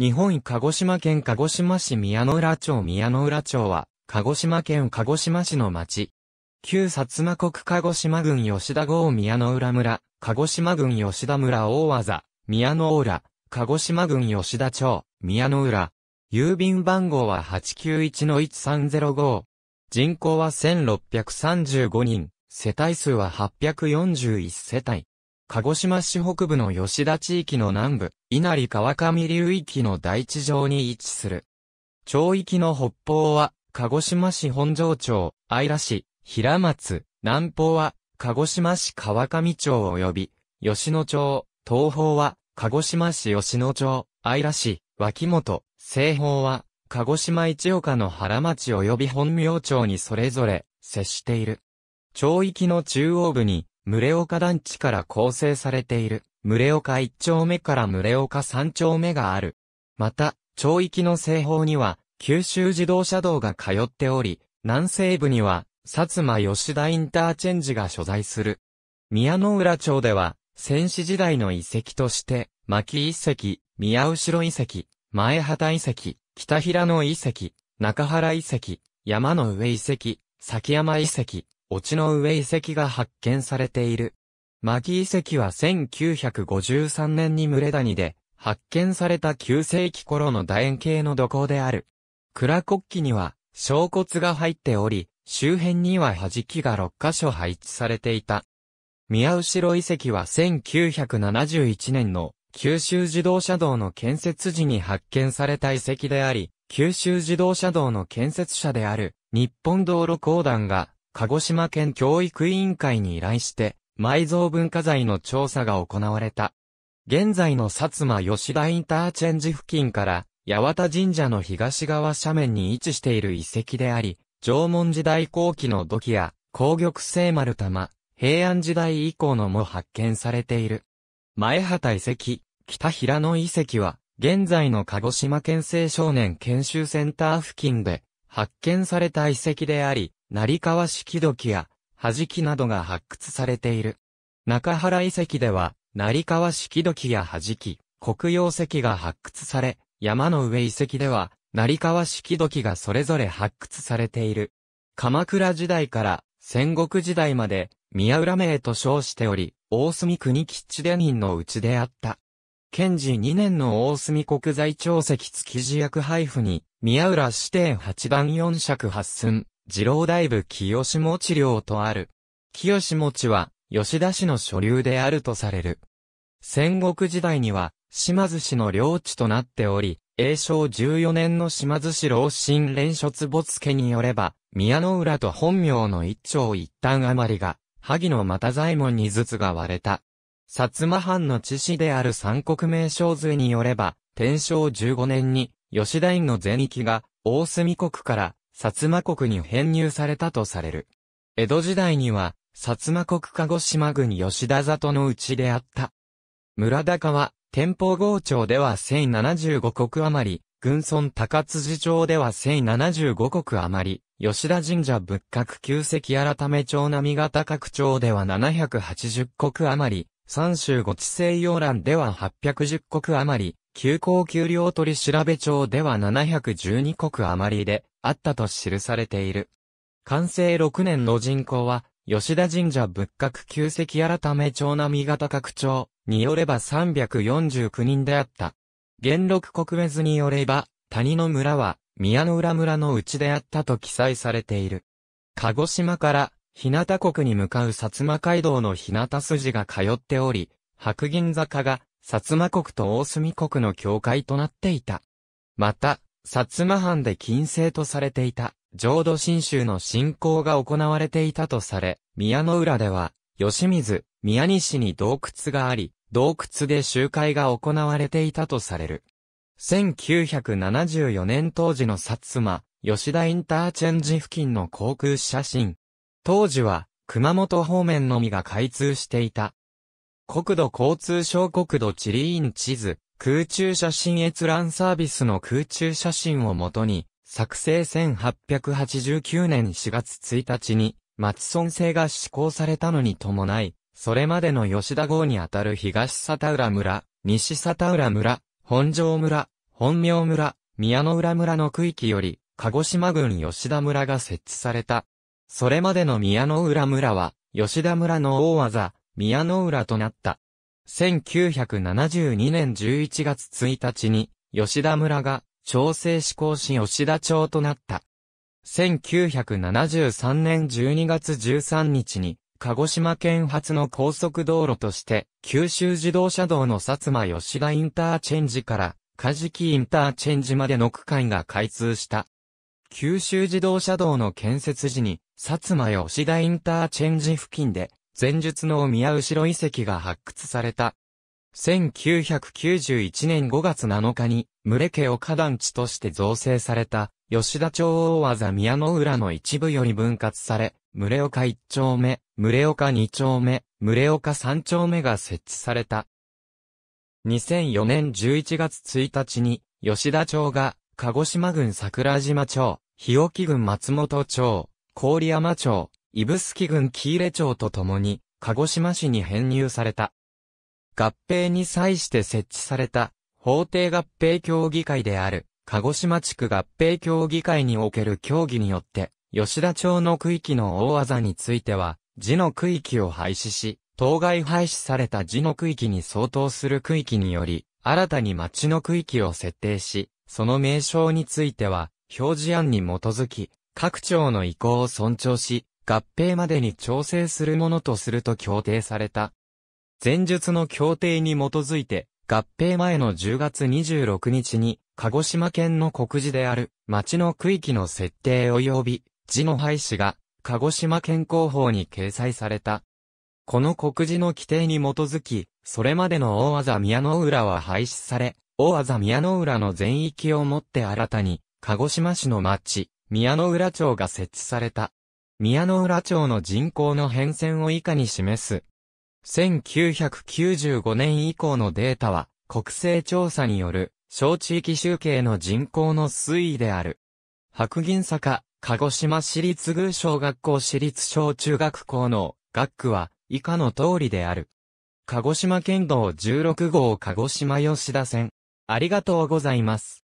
日本鹿児島県鹿児島市宮の浦町宮の浦町は、鹿児島県鹿児島市の町。旧薩摩国鹿児島郡吉田郷宮の浦村、鹿児島郡吉田村大技、宮の浦、鹿児島郡吉田町、宮の浦。郵便番号は891-1305。人口は1635人、世帯数は841世帯。鹿児島市北部の吉田地域の南部、稲荷川上流域の大地上に位置する。町域の北方は、鹿児島市本庄町、姶良市、平松、南方は、鹿児島市川上町及び、吉野町、東方は、鹿児島市吉野町、姶良市、脇本、西方は、鹿児島市岡の原町及び本名町にそれぞれ、接している。町域の中央部に、群岡団地から構成されている、群岡一丁目から群岡三丁目がある。また、町域の西方には、九州自動車道が通っており、南西部には、薩摩吉田インターチェンジが所在する。宮野浦町では、戦死時代の遺跡として、牧遺跡、宮後遺跡、前畑遺跡、北平野遺跡、中原遺跡、山の上遺跡、崎山遺跡、落ちの上遺跡が発見されている。マギ遺跡は1953年に群れ谷で発見された9世紀頃の楕円形の土工である。蔵国旗には小骨が入っており、周辺には弾きが6カ所配置されていた。宮後遺跡は1971年の九州自動車道の建設時に発見された遺跡であり、九州自動車道の建設者である日本道路公団が鹿児島県教育委員会に依頼して、埋蔵文化財の調査が行われた。現在の薩摩吉田インターチェンジ付近から、八幡神社の東側斜面に位置している遺跡であり、縄文時代後期の土器や、紅玉聖丸玉、平安時代以降のも発見されている。前畑遺跡、北平野遺跡は、現在の鹿児島県青少年研修センター付近で、発見された遺跡であり、成川式土器や、弾きなどが発掘されている。中原遺跡では、成川式土器や弾き、黒曜石が発掘され、山の上遺跡では、成川式土器がそれぞれ発掘されている。鎌倉時代から戦国時代まで宮浦名と称しており、大隅国吉伝院のうちであった。賢治2年の大隅国在長石築地役配布に、宮浦指定八番四尺八寸、二郎大部清持領とある。清持は、吉田氏の所流であるとされる。戦国時代には、島津氏の領地となっており、永正14年の島津氏老神連所没家によれば、宮の浦と本名の一丁一旦余りが、萩の又左衛門にずつが割れた。薩摩藩の知事である三国名称図によれば、天正15年に、吉田院の全域が、大隅国から、薩摩国に編入されたとされる。江戸時代には、薩摩国鹿児島郡吉田里のうちであった。村高は、天保郷町では1075国余り、軍村高辻町では1075国余り、吉田神社仏閣旧跡改め町並型各町では780国余り、三州五地西洋欄では810国余り、旧行級領取調べ町では712国余りで、あったと記されている。完成6年の人口は、吉田神社仏閣旧跡改め長並型拡張によれば349人であった。元禄国別によれば、谷の村は、宮の浦村のうちであったと記載されている。鹿児島から、日向国に向かう薩摩街道の日向筋が通っており、白銀坂が、薩摩国と大隅国の境界となっていた。また、薩摩藩で禁制とされていた、浄土真宗の信仰が行われていたとされ、宮の浦では、吉水、宮西に洞窟があり、洞窟で集会が行われていたとされる。1974年当時の薩摩、吉田インターチェンジ付近の航空写真。当時は、熊本方面のみが開通していた。国土交通省国土地理院地図、空中写真閲覧サービスの空中写真をもとに、作成1889年4月1日に、松村制が施行されたのに伴い、それまでの吉田号にあたる東里浦村、西里浦村、本庄村、本名村、宮野浦村の区域より、鹿児島郡吉田村が設置された。それまでの宮野浦村は、吉田村の大技、宮野浦となった。1972年11月1日に、吉田村が、調整施行し吉田町となった。1973年12月13日に、鹿児島県発の高速道路として、九州自動車道の薩摩吉田インターチェンジから、梶木インターチェンジまでの区間が開通した。九州自動車道の建設時に、薩摩吉田インターチェンジ付近で、前述の宮後遺跡が発掘された。1991年5月7日に、群れ家を花壇地として造成された、吉田町大技宮の浦の一部より分割され、群れ岡1丁目、群れ岡2丁目、群れ岡3丁目が設置された。2004年11月1日に、吉田町が、鹿児島郡桜島町、日置郡松本町、郡山町、指宿郡喜入町と共に、鹿児島市に編入された。合併に際して設置された、法定合併協議会である、鹿児島地区合併協議会における協議によって、吉田町の区域の大技については、字の区域を廃止し、当該廃止された字の区域に相当する区域により、新たに町の区域を設定し、その名称については、表示案に基づき、各町の意向を尊重し、合併までに調整するものとすると協定された。前述の協定に基づいて、合併前の10月26日に、鹿児島県の告示である、町の区域の設定及び、地の廃止が、鹿児島県広報に掲載された。この告示の規定に基づき、それまでの大技宮の浦は廃止され、大技宮の浦の全域をもって新たに、鹿児島市の町、宮の浦町が設置された。宮野浦町の人口の変遷を以下に示す。1995年以降のデータは、国勢調査による、小地域集計の人口の推移である。白銀坂、鹿児島市立宮小学校市立小中学校の学区は、以下の通りである。鹿児島県道16号鹿児島吉田線。ありがとうございます。